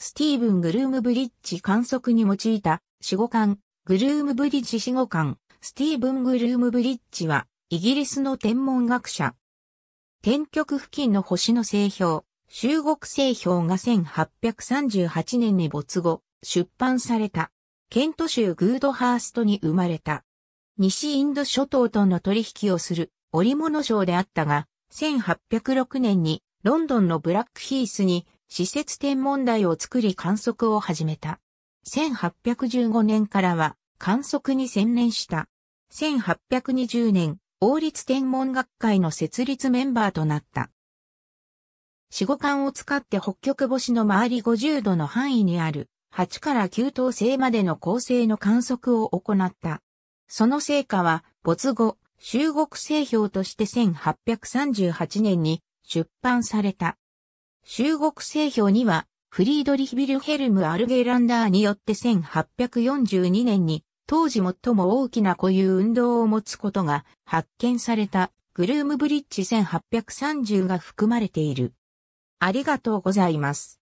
スティーブン・グルームブリッジ観測に用いた死後間、グルームブリッジ死後間、スティーブン・グルームブリッジは、イギリスの天文学者。天極付近の星の星標、中国星標が1838年に没後、出版された。ケント州グードハーストに生まれた。西インド諸島との取引をする織物商であったが、1806年にロンドンのブラックヒースに施設天文台を作り観測を始めた。1815年からは観測に専念した。1820年、王立天文学会の設立メンバーとなった。四五間を使って北極星の周り50度の範囲にある8から9等星までの構成の観測を行った。その成果は没後、中国製表として1838年に出版された。中国製表には、フリードリヒ・ビルヘルム・アルゲランダーによって1842年に、当時最も大きな固有運動を持つことが発見されたグルームブリッジ1830が含まれている。ありがとうございます。